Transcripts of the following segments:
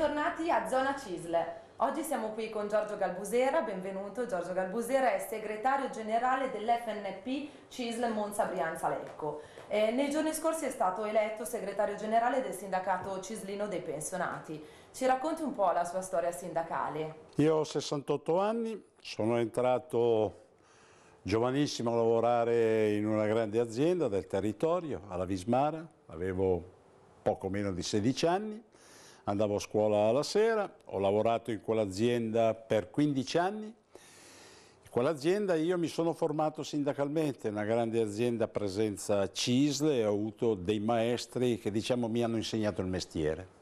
Bentornati a Zona Cisle. Oggi siamo qui con Giorgio Galbusera, benvenuto. Giorgio Galbusera è segretario generale dell'FNP Cisle Monza Brianza Lecco. Eh, nei giorni scorsi è stato eletto segretario generale del sindacato cislino dei pensionati. Ci racconti un po' la sua storia sindacale. Io ho 68 anni, sono entrato giovanissimo a lavorare in una grande azienda del territorio, alla Vismara, avevo poco meno di 16 anni andavo a scuola la sera, ho lavorato in quell'azienda per 15 anni, quell'azienda io mi sono formato sindacalmente, una grande azienda a presenza CISLE, ho avuto dei maestri che diciamo mi hanno insegnato il mestiere.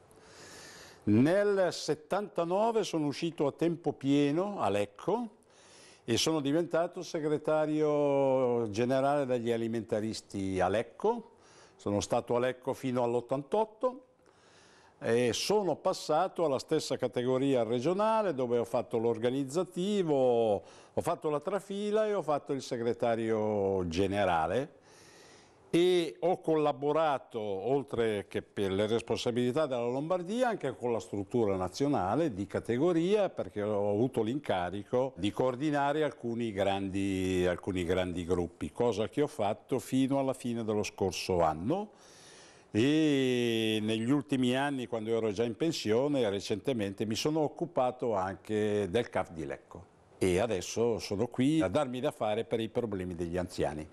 Nel 79 sono uscito a tempo pieno a Lecco e sono diventato segretario generale degli alimentaristi a Lecco, sono stato a Lecco fino all'88 e sono passato alla stessa categoria regionale dove ho fatto l'organizzativo, ho fatto la trafila e ho fatto il segretario generale e ho collaborato, oltre che per le responsabilità della Lombardia, anche con la struttura nazionale di categoria perché ho avuto l'incarico di coordinare alcuni grandi, alcuni grandi gruppi, cosa che ho fatto fino alla fine dello scorso anno e negli ultimi anni quando ero già in pensione recentemente mi sono occupato anche del CAF di Lecco e adesso sono qui a darmi da fare per i problemi degli anziani.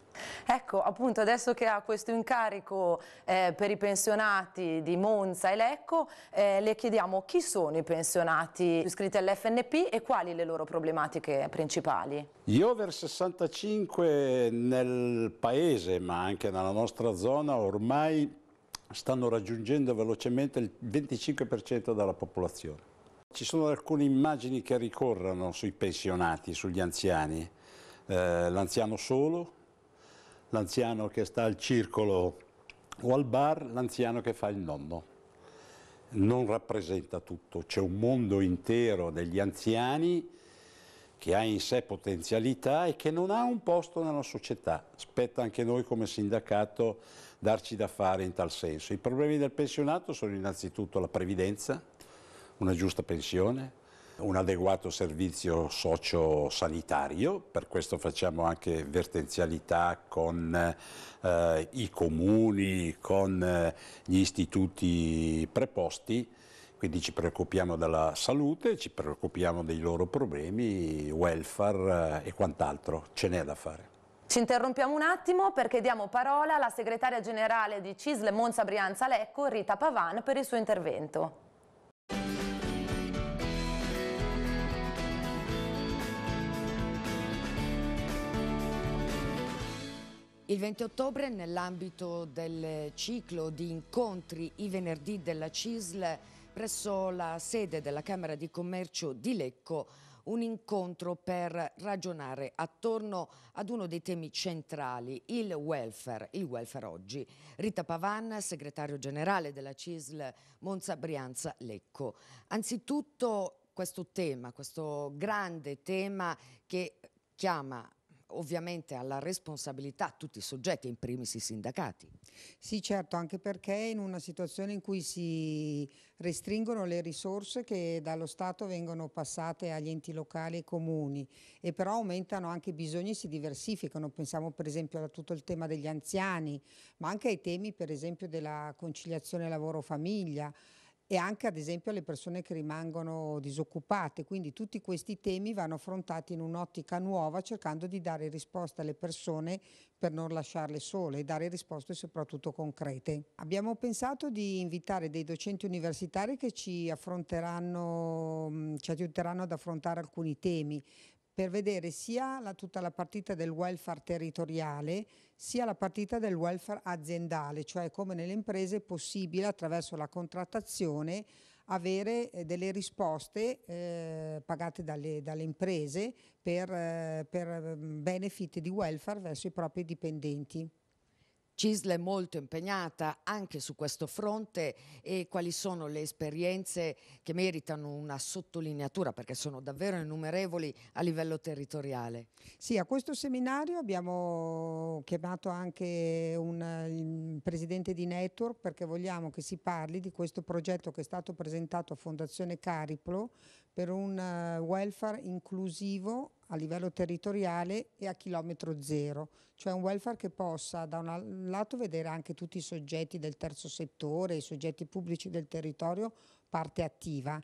Ecco, appunto adesso che ha questo incarico eh, per i pensionati di Monza e Lecco, eh, le chiediamo chi sono i pensionati iscritti all'FNP e quali le loro problematiche principali? Gli over 65 nel paese, ma anche nella nostra zona, ormai stanno raggiungendo velocemente il 25% della popolazione. Ci sono alcune immagini che ricorrono sui pensionati, sugli anziani, eh, l'anziano solo, l'anziano che sta al circolo o al bar, l'anziano che fa il nonno. Non rappresenta tutto, c'è un mondo intero degli anziani che ha in sé potenzialità e che non ha un posto nella società. Spetta anche noi come sindacato darci da fare in tal senso. I problemi del pensionato sono innanzitutto la previdenza, una giusta pensione, un adeguato servizio socio-sanitario, per questo facciamo anche vertenzialità con eh, i comuni, con eh, gli istituti preposti quindi ci preoccupiamo della salute, ci preoccupiamo dei loro problemi, welfare eh, e quant'altro, ce n'è da fare. Ci interrompiamo un attimo perché diamo parola alla segretaria generale di CISL Monza Brianza Lecco, Rita Pavan, per il suo intervento. Il 20 ottobre, nell'ambito del ciclo di incontri i venerdì della CISL, presso la sede della Camera di Commercio di Lecco un incontro per ragionare attorno ad uno dei temi centrali, il welfare, il welfare oggi. Rita Pavan, segretario generale della CISL Monza Brianza Lecco. Anzitutto questo tema, questo grande tema che chiama ovviamente alla responsabilità tutti i soggetti, in primis i sindacati. Sì certo, anche perché in una situazione in cui si restringono le risorse che dallo Stato vengono passate agli enti locali e comuni e però aumentano anche i bisogni e si diversificano, pensiamo per esempio a tutto il tema degli anziani, ma anche ai temi per esempio della conciliazione lavoro-famiglia, e anche ad esempio alle persone che rimangono disoccupate. Quindi tutti questi temi vanno affrontati in un'ottica nuova cercando di dare risposte alle persone per non lasciarle sole e dare risposte soprattutto concrete. Abbiamo pensato di invitare dei docenti universitari che ci, ci aiuteranno ad affrontare alcuni temi, per vedere sia la, tutta la partita del welfare territoriale sia la partita del welfare aziendale, cioè come nelle imprese è possibile attraverso la contrattazione avere eh, delle risposte eh, pagate dalle, dalle imprese per, eh, per mm, benefit di welfare verso i propri dipendenti. CISL è molto impegnata anche su questo fronte e quali sono le esperienze che meritano una sottolineatura perché sono davvero innumerevoli a livello territoriale. Sì, a questo seminario abbiamo chiamato anche un presidente di Network perché vogliamo che si parli di questo progetto che è stato presentato a Fondazione Cariplo per un eh, welfare inclusivo a livello territoriale e a chilometro zero, cioè un welfare che possa da un lato vedere anche tutti i soggetti del terzo settore, i soggetti pubblici del territorio parte attiva,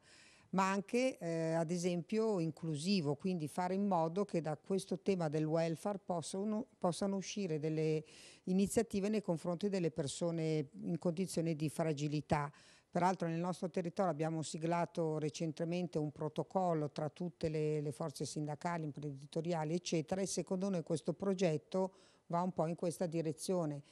ma anche eh, ad esempio inclusivo, quindi fare in modo che da questo tema del welfare possano, possano uscire delle iniziative nei confronti delle persone in condizioni di fragilità, Peraltro nel nostro territorio abbiamo siglato recentemente un protocollo tra tutte le, le forze sindacali, imprenditoriali eccetera e secondo noi questo progetto va un po' in questa direzione.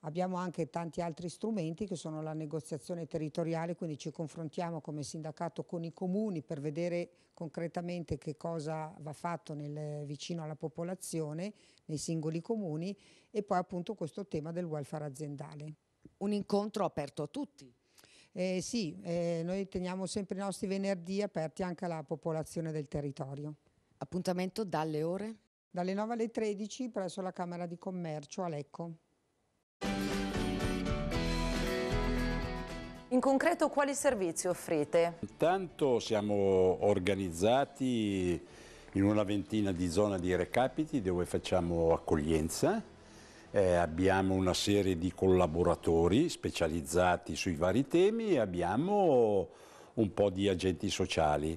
Abbiamo anche tanti altri strumenti che sono la negoziazione territoriale, quindi ci confrontiamo come sindacato con i comuni per vedere concretamente che cosa va fatto nel, vicino alla popolazione, nei singoli comuni e poi appunto questo tema del welfare aziendale. Un incontro aperto a tutti. Eh, sì, eh, noi teniamo sempre i nostri venerdì aperti anche alla popolazione del territorio. Appuntamento dalle ore? Dalle 9 alle 13 presso la Camera di Commercio a Lecco. In concreto quali servizi offrite? Intanto siamo organizzati in una ventina di zone di recapiti dove facciamo accoglienza eh, abbiamo una serie di collaboratori specializzati sui vari temi e abbiamo un po' di agenti sociali.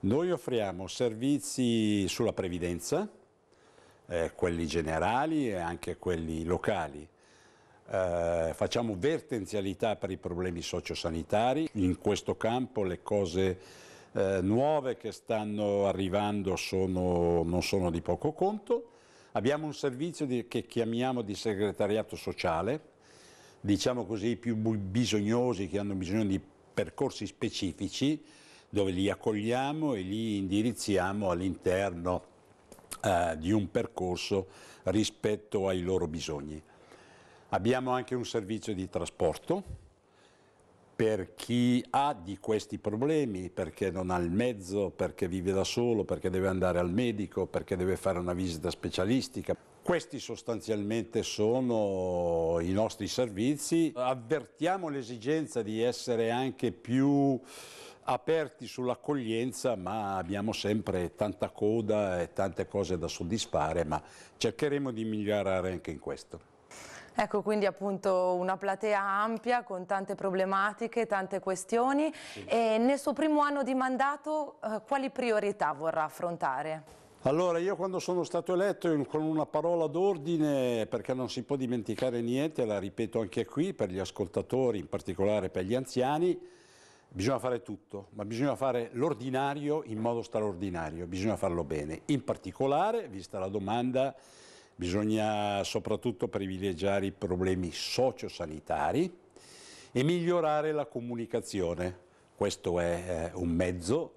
Noi offriamo servizi sulla previdenza, eh, quelli generali e anche quelli locali. Eh, facciamo vertenzialità per i problemi sociosanitari, in questo campo le cose eh, nuove che stanno arrivando sono, non sono di poco conto Abbiamo un servizio di, che chiamiamo di segretariato sociale, diciamo così i più bisognosi che hanno bisogno di percorsi specifici dove li accogliamo e li indirizziamo all'interno eh, di un percorso rispetto ai loro bisogni. Abbiamo anche un servizio di trasporto per chi ha di questi problemi, perché non ha il mezzo, perché vive da solo, perché deve andare al medico, perché deve fare una visita specialistica. Questi sostanzialmente sono i nostri servizi. Avvertiamo l'esigenza di essere anche più aperti sull'accoglienza, ma abbiamo sempre tanta coda e tante cose da soddisfare, ma cercheremo di migliorare anche in questo. Ecco, quindi appunto una platea ampia con tante problematiche, tante questioni sì. e nel suo primo anno di mandato eh, quali priorità vorrà affrontare? Allora, io quando sono stato eletto con una parola d'ordine, perché non si può dimenticare niente, la ripeto anche qui per gli ascoltatori, in particolare per gli anziani, bisogna fare tutto, ma bisogna fare l'ordinario in modo straordinario, bisogna farlo bene. In particolare, vista la domanda Bisogna soprattutto privilegiare i problemi sociosanitari e migliorare la comunicazione. Questo è eh, un mezzo,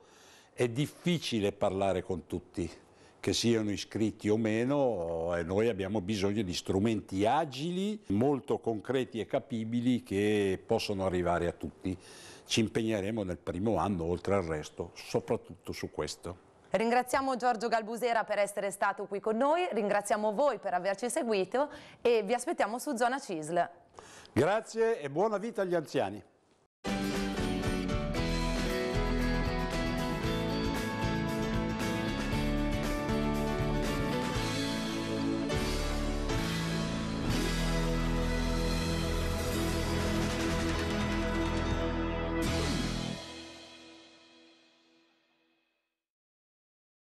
è difficile parlare con tutti, che siano iscritti o meno, e eh, noi abbiamo bisogno di strumenti agili, molto concreti e capibili che possono arrivare a tutti. Ci impegneremo nel primo anno, oltre al resto, soprattutto su questo. Ringraziamo Giorgio Galbusera per essere stato qui con noi, ringraziamo voi per averci seguito e vi aspettiamo su Zona CISL. Grazie e buona vita agli anziani.